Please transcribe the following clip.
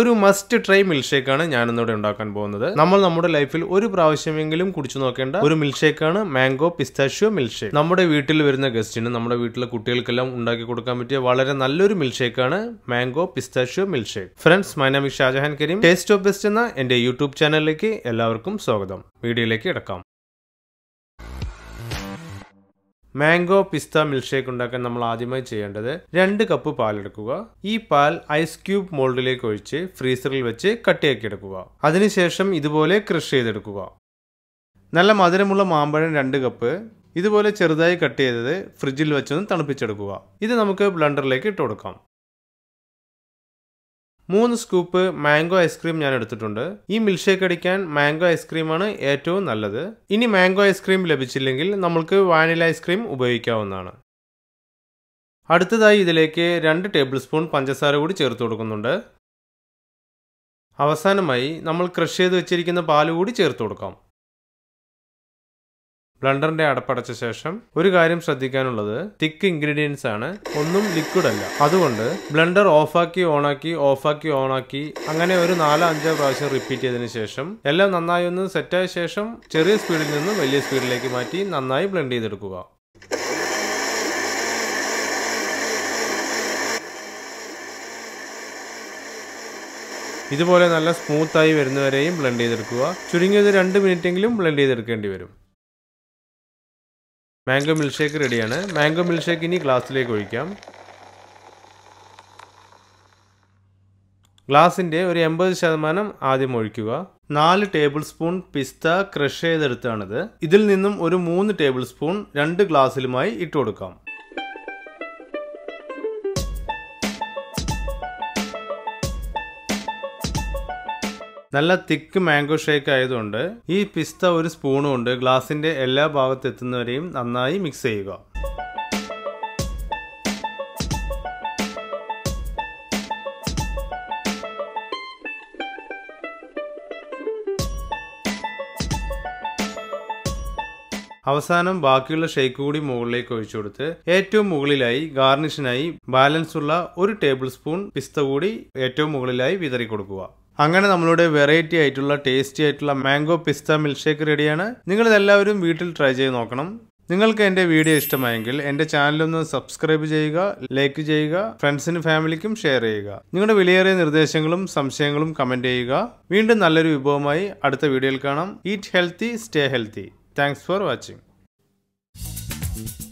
ഒരു must try milk ഷേക്കാണ് ഞാനിന്നിവിടെ ഉണ്ടാക്കാൻ പോകുന്നത് നമ്മൾ നമ്മുടെ ലൈഫിൽ ഒരു പ്രാവശ്യമെങ്കിലും കുടിച്ചു നോക്കേണ്ട ഒരു മിൽക്ക് ഷേക്കാണ് മാംഗോ പിസ്താഷ്യോ മിൽക്ക് ഷേക്ക് നമ്മുടെ വീട്ടിൽ വരുന്ന ഗസ്റ്റിന് നമ്മുടെ വീട്ടിലെ കുട്ടികൾക്കെല്ലാം ഉണ്ടാക്കി കൊടുക്കാൻ പറ്റിയ വളരെ നല്ലൊരു മിൽക്ക് ഷേക്കാണ് mango pistachio milk shake friends my Shajahan Karim taste of best എന്ന എന്റെ യൂട്യൂബ് ചാനലിലേക്ക് എല്ലാവർക്കും സ്വാഗതം വീഡിയോയിലേക്ക് കിടക്കാം മാംഗോ പിസ്ത മിൽക്ക് ഷേക്ക് ഉണ്ടാക്കാൻ നമ്മൾ ആദ്യമായി ചെയ്യേണ്ടത് രണ്ട് കപ്പ് പാലെടുക്കുക ഈ പാൽ ഐസ് ക്യൂബ് മോൾഡിലേക്ക് ഒഴിച്ച് ഫ്രീസറിൽ വെച്ച് കട്ടിയാക്കി എടുക്കുക അതിനുശേഷം ഇതുപോലെ ക്രഷ് ചെയ്തെടുക്കുക നല്ല മധുരമുള്ള മാമ്പഴം രണ്ട് കപ്പ് ഇതുപോലെ ചെറുതായി കട്ട് ചെയ്തത് ഫ്രിഡ്ജിൽ വെച്ചൊന്ന് തണുപ്പിച്ചെടുക്കുക ഇത് നമുക്ക് ബ്ലണ്ടറിലേക്ക് ഇട്ട് കൊടുക്കാം മൂന്ന് സ്കൂപ്പ് മാംഗോ ഐസ്ക്രീം ഞാൻ എടുത്തിട്ടുണ്ട് ഈ മിൽക്ക് ഷേക്ക് അടിക്കാൻ മാംഗോ ഐസ്ക്രീമാണ് ഏറ്റവും നല്ലത് ഇനി മാംഗോ ഐസ്ക്രീം ലഭിച്ചില്ലെങ്കിൽ നമ്മൾക്ക് വാനില ഐസ്ക്രീം ഉപയോഗിക്കാവുന്നതാണ് അടുത്തതായി ഇതിലേക്ക് രണ്ട് ടേബിൾ സ്പൂൺ പഞ്ചസാര കൂടി ചേർത്ത് കൊടുക്കുന്നുണ്ട് അവസാനമായി നമ്മൾ ക്രഷ് ചെയ്ത് വെച്ചിരിക്കുന്ന പാൽ കൂടി ചേർത്ത് കൊടുക്കാം ബ്ലണ്ടറിന്റെ അടപ്പടച്ച ശേഷം ഒരു കാര്യം ശ്രദ്ധിക്കാനുള്ളത് തിക്ക് ഇൻഗ്രീഡിയൻസ് ആണ് ഒന്നും ലിക്വിഡ് അല്ല അതുകൊണ്ട് ബ്ലണ്ടർ ഓഫാക്കി ഓണാക്കി ഓഫാക്കി ഓണാക്കി അങ്ങനെ ഒരു നാലോ അഞ്ചോ പ്രാവശ്യം റിപ്പീറ്റ് ചെയ്തതിനു ശേഷം എല്ലാം നന്നായി ഒന്ന് സെറ്റായ ശേഷം ചെറിയ സ്പീഡിൽ നിന്ന് വലിയ സ്പീഡിലേക്ക് മാറ്റി നന്നായി ബ്ലെൻഡ് ചെയ്തെടുക്കുക ഇതുപോലെ നല്ല സ്മൂത്തായി വരുന്നവരെയും ബ്ലെൻഡ് ചെയ്തെടുക്കുക ചുരുങ്ങിയത് രണ്ട് മിനിറ്റെങ്കിലും ബ്ലെൻഡ് ചെയ്തെടുക്കേണ്ടി വരും മാംഗോ മിൽക്ക് ഷേക്ക് റെഡിയാണ് മാംഗോ മിൽക്ക് ഷേക്ക് ഇനി ഗ്ലാസ്സിലേക്ക് ഒഴിക്കാം ഗ്ലാസിൻ്റെ ഒരു എൺപത് ശതമാനം ആദ്യം ഒഴിക്കുക നാല് ടേബിൾ സ്പൂൺ പിസ്ത ക്രഷ് ചെയ്തെടുത്താണിത് ഇതിൽ നിന്നും ഒരു മൂന്ന് ടേബിൾ സ്പൂൺ രണ്ട് ഗ്ലാസ്സിലുമായി ഇട്ടുകൊടുക്കാം കൊടുക്കാം നല്ല തിക്ക് മാംഗോ ഷേക്ക് ആയതുകൊണ്ട് ഈ പിസ്ത ഒരു സ്പൂൺ കൊണ്ട് ഗ്ലാസിൻ്റെ എല്ലാ ഭാഗത്തെത്തുന്നവരെയും നന്നായി മിക്സ് ചെയ്യുക അവസാനം ബാക്കിയുള്ള ഷേക്ക് കൂടി മുകളിലേക്ക് ഒഴിച്ചു കൊടുത്ത് ഏറ്റവും മുകളിലായി ഗാർണിഷിനായി ബാലൻസ് ഉള്ള ഒരു ടേബിൾ സ്പൂൺ പിസ്ത കൂടി ഏറ്റവും മുകളിലായി വിതറി കൊടുക്കുക അങ്ങനെ നമ്മളുടെ വെറൈറ്റി ആയിട്ടുള്ള ടേസ്റ്റി ആയിട്ടുള്ള മാംഗോ പിസ്ത മിൽക്ക് ഷേക്ക് റെഡിയാണ് നിങ്ങളിതെല്ലാവരും വീട്ടിൽ ട്രൈ ചെയ്ത് നോക്കണം നിങ്ങൾക്ക് എൻ്റെ വീഡിയോ ഇഷ്ടമായെങ്കിൽ എൻ്റെ ചാനലൊന്ന് സബ്സ്ക്രൈബ് ചെയ്യുക ലൈക്ക് ചെയ്യുക ഫ്രണ്ട്സിനും ഫാമിലിക്കും ഷെയർ ചെയ്യുക നിങ്ങളുടെ വിലയേറിയ നിർദ്ദേശങ്ങളും സംശയങ്ങളും കമൻറ്റ് ചെയ്യുക വീണ്ടും നല്ലൊരു വിഭവമായി അടുത്ത വീഡിയോയിൽ കാണാം eat healthy stay healthy thanks for watching